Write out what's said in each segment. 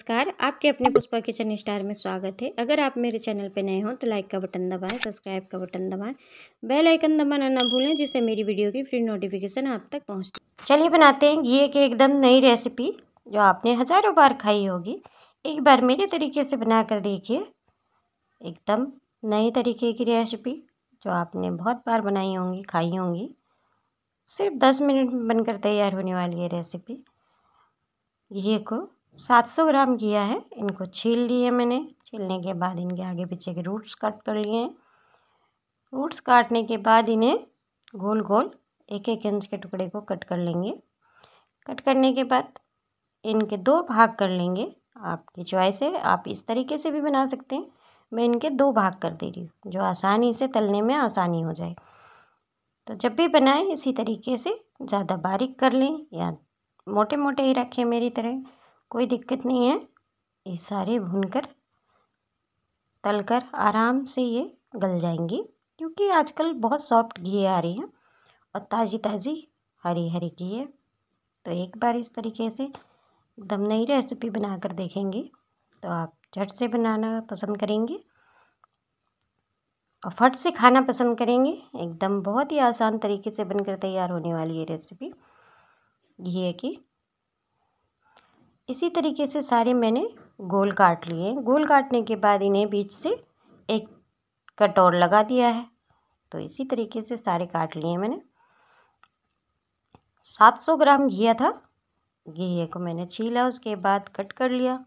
नमस्कार आपके अपने पुष्पा किचन स्टार में स्वागत है अगर आप मेरे चैनल पर नए हों तो लाइक का बटन दबाएं सब्सक्राइब का बटन दबाएं बेल आइकन दबाना ना भूलें जिससे मेरी वीडियो की फ्री नोटिफिकेशन आप तक पहुंचती चलिए बनाते हैं घी की एकदम नई रेसिपी जो आपने हज़ारों बार खाई होगी एक बार मेरे तरीके से बना कर देखिए एकदम नई तरीके की रेसिपी जो आपने बहुत बार बनाई होंगी खाई होंगी सिर्फ दस मिनट बनकर तैयार होने वाली है रेसिपी घी को सात सौ ग्राम किया है इनको छील लिए मैंने छीलने के बाद इनके आगे पीछे के रूट्स कट कर लिए हैं रूट्स काटने के बाद इन्हें गोल गोल एक एक इंच के टुकड़े को कट कर लेंगे कट करने के बाद इनके दो भाग कर लेंगे आपकी चॉइस है आप इस तरीके से भी बना सकते हैं मैं इनके दो भाग कर दे रही हूँ जो आसानी से तलने में आसानी हो जाए तो जब भी बनाएं इसी तरीके से ज़्यादा बारीक कर लें या मोटे मोटे ही रखें मेरी तरह कोई दिक्कत नहीं है ये सारे भूनकर तलकर आराम से ये गल जाएंगी क्योंकि आजकल बहुत सॉफ्ट घी आ रही है और ताज़ी ताज़ी हरी हरी घी है तो एक बार इस तरीके से एकदम नई रेसिपी बनाकर देखेंगे तो आप झट से बनाना पसंद करेंगे और फट से खाना पसंद करेंगे एकदम बहुत ही आसान तरीके से बनकर तैयार होने वाली ये रेसिपी घी है कि इसी तरीके से सारे मैंने गोल काट लिए गोल काटने के बाद इन्हें बीच से एक कटोर लगा दिया है तो इसी तरीके से सारे काट लिए मैंने 700 ग्राम घिया था घी को मैंने छीला उसके बाद कट कर लिया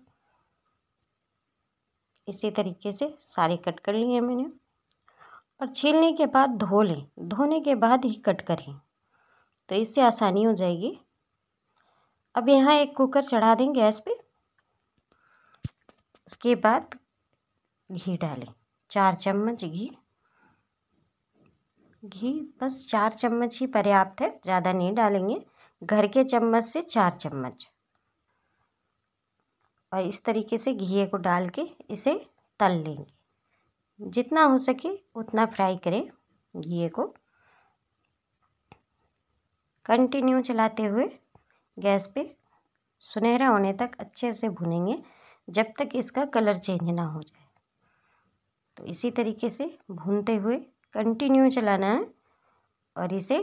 इसी तरीके से सारे कट कर लिए मैंने और छीलने के बाद धो लें धोने के बाद ही कट करें तो इससे आसानी हो जाएगी अब यहाँ एक कुकर चढ़ा दें गैस पे उसके बाद घी डालें चार चम्मच घी घी बस चार चम्मच ही पर्याप्त है ज़्यादा नहीं डालेंगे घर के चम्मच से चार चम्मच और इस तरीके से घी को डाल के इसे तल लेंगे जितना हो सके उतना फ्राई करें घी को कंटिन्यू चलाते हुए गैस पे सुनहरा होने तक अच्छे से भुनेंगे जब तक इसका कलर चेंज ना हो जाए तो इसी तरीके से भूनते हुए कंटिन्यू चलाना है और इसे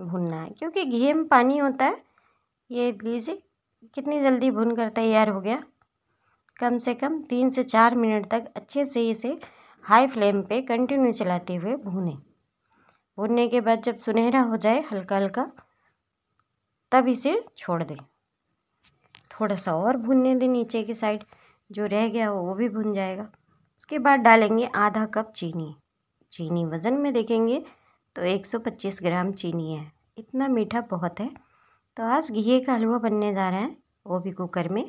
भूनना है क्योंकि घी में पानी होता है ये लीजिए कितनी जल्दी भुन कर तैयार हो गया कम से कम तीन से चार मिनट तक अच्छे से इसे हाई फ्लेम पे कंटिन्यू चलाते हुए भूनें भूनने के बाद जब सुनहरा हो जाए हल्का हल्का तब इसे छोड़ दें थोड़ा सा और भुनने दें नीचे की साइड जो रह गया हो वो भी भुन जाएगा उसके बाद डालेंगे आधा कप चीनी चीनी वज़न में देखेंगे तो 125 ग्राम चीनी है इतना मीठा बहुत है तो आज घी का हलवा बनने जा रहा है वो भी कुकर में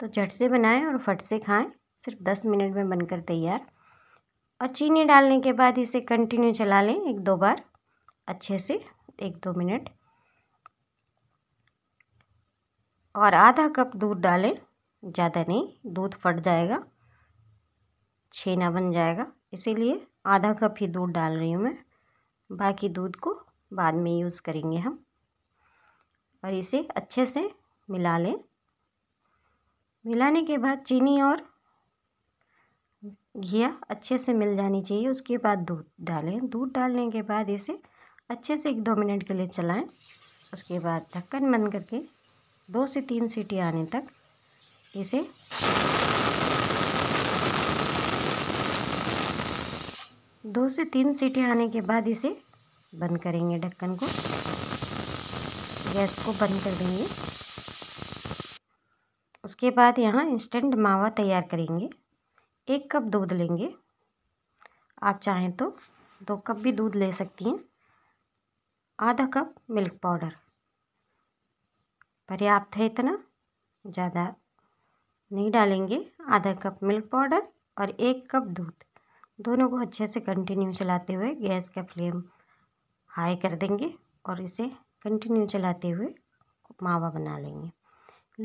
तो झट से बनाएं और फट से खाएं सिर्फ दस मिनट में बनकर तैयार और चीनी डालने के बाद इसे कंटिन्यू चला लें एक दो बार अच्छे से एक दो मिनट और आधा कप दूध डालें ज़्यादा नहीं दूध फट जाएगा छेना बन जाएगा इसीलिए आधा कप ही दूध डाल रही हूँ मैं बाकी दूध को बाद में यूज़ करेंगे हम और इसे अच्छे से मिला लें मिलाने के बाद चीनी और घिया अच्छे से मिल जानी चाहिए उसके बाद दूध डालें दूध डालने के बाद इसे अच्छे से एक दो मिनट के लिए चलाएं उसके बाद ढक्कन बंद करके दो से तीन सीटी आने तक इसे दो से तीन सीटी आने के बाद इसे बंद करेंगे ढक्कन को गैस को बंद कर देंगे उसके बाद यहाँ इंस्टेंट मावा तैयार करेंगे एक कप दूध लेंगे आप चाहें तो दो कप भी दूध ले सकती हैं आधा कप मिल्क पाउडर पर्याप्त है इतना ज़्यादा नहीं डालेंगे आधा कप मिल्क पाउडर और एक कप दूध दोनों को अच्छे से कंटिन्यू चलाते हुए गैस का फ्लेम हाई कर देंगे और इसे कंटिन्यू चलाते हुए मावा बना लेंगे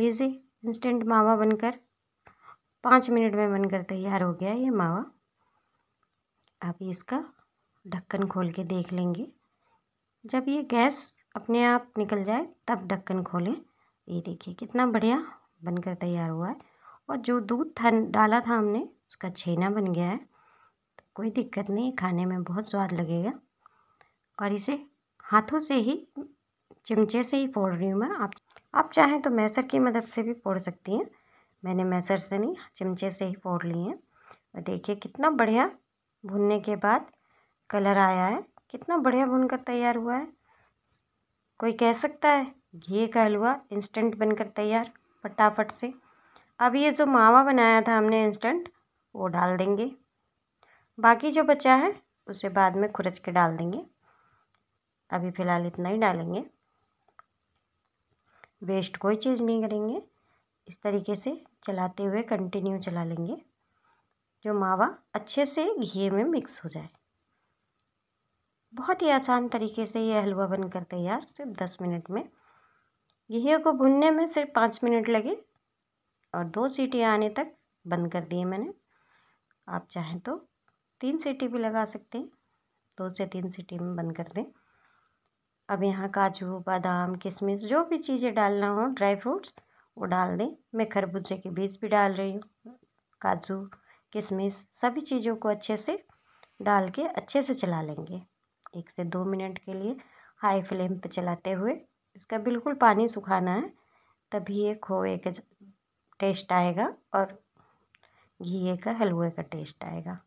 लीजिए इंस्टेंट मावा बनकर पाँच मिनट में बनकर तैयार हो गया ये मावा आप इसका ढक्कन खोल के देख लेंगे जब ये गैस अपने आप निकल जाए तब ढक्कन खोलें ये देखिए कितना बढ़िया बनकर तैयार हुआ है और जो दूध था डाला था हमने उसका छेना बन गया है तो कोई दिक्कत नहीं खाने में बहुत स्वाद लगेगा और इसे हाथों से ही चिमचे से ही फोड़ रही हूँ मैं आप आप चाहें तो मैसर की मदद से भी फोड़ सकती हैं मैंने मैसर से नहीं चिमचे से ही फोड़ ली हैं और देखिए कितना बढ़िया भुनने के बाद कलर आया है कितना बढ़िया भुनकर तैयार हुआ है कोई कह सकता है ये का हलवा इंस्टेंट बनकर तैयार फटाफट से अब ये जो मावा बनाया था हमने इंस्टेंट वो डाल देंगे बाकी जो बचा है उसे बाद में खुरच के डाल देंगे अभी फ़िलहाल इतना ही डालेंगे वेस्ट कोई चीज़ नहीं करेंगे इस तरीके से चलाते हुए कंटिन्यू चला लेंगे जो मावा अच्छे से घी में मिक्स हो जाए बहुत ही आसान तरीके से ये हलवा बनकर तैयार सिर्फ दस मिनट में घी को भुनने में सिर्फ पाँच मिनट लगे और दो सीटी आने तक बंद कर दिए मैंने आप चाहें तो तीन सीटी भी लगा सकते हैं दो से तीन सीटी में बंद कर दें अब यहाँ काजू बादाम किशमिश जो भी चीज़ें डालना हो ड्राई फ्रूट्स वो डाल दें मैं खरबूजे के बीज भी डाल रही हूँ काजू किशमिश सभी चीज़ों को अच्छे से डाल के अच्छे से चला लेंगे एक से दो मिनट के लिए हाई फ्लेम पर चलाते हुए इसका बिल्कुल पानी सुखाना है तभी ये खोए का टेस्ट आएगा और घी का हलवे का टेस्ट आएगा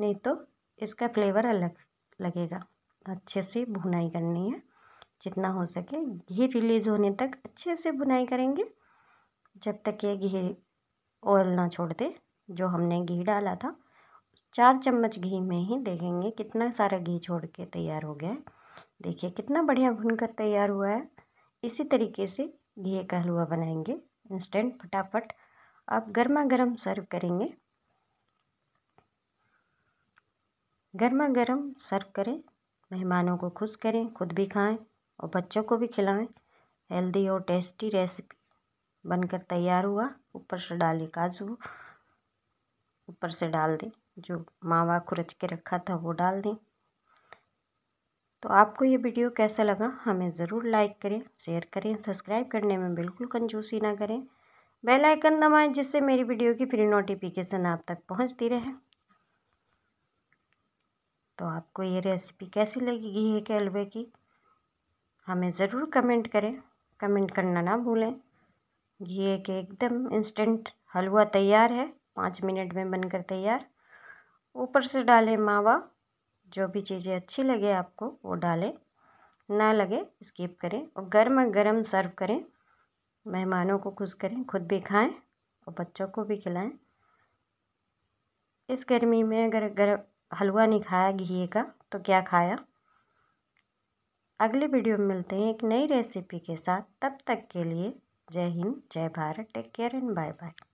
नहीं तो इसका फ्लेवर अलग लगेगा अच्छे से भुनाई करनी है जितना हो सके घी रिलीज़ होने तक अच्छे से भुनाई करेंगे जब तक ये घी ऑयल ना छोड़ दे जो हमने घी डाला था चार चम्मच घी में ही देखेंगे कितना सारा घी छोड़ के तैयार हो गया है देखिए कितना बढ़िया भुनकर तैयार हुआ है इसी तरीके से घी का हलवा बनाएंगे इंस्टेंट फटाफट आप गर्मा गर्म सर्व करेंगे गर्मा गर्म सर्व करें मेहमानों को खुश करें खुद भी खाएं और बच्चों को भी खिलाएं हेल्दी और टेस्टी रेसिपी बनकर तैयार हुआ ऊपर से डाले काजू ऊपर से डाल दें जो मावा खुरच के रखा था वो डाल दें तो आपको ये वीडियो कैसा लगा हमें ज़रूर लाइक करें शेयर करें सब्सक्राइब करने में बिल्कुल कंजूसी ना करें बेल आइकन दबाएं जिससे मेरी वीडियो की फ्री नोटिफिकेशन आप तक पहुंचती रहे तो आपको ये रेसिपी कैसी लगी घी के हलवे की हमें ज़रूर कमेंट करें कमेंट करना ना भूलें घी के एकदम इंस्टेंट हलवा तैयार है पाँच मिनट में बनकर तैयार ऊपर से डालें मावा जो भी चीज़ें अच्छी लगे आपको वो डालें ना लगे स्किप करें और गर्म गर्म सर्व करें मेहमानों को खुश करें खुद भी खाएं और बच्चों को भी खिलाएं इस गर्मी में अगर अगर हलवा नहीं खाया घी का तो क्या खाया अगले वीडियो में मिलते हैं एक नई रेसिपी के साथ तब तक के लिए जय हिंद जय Bharat take care and bye bye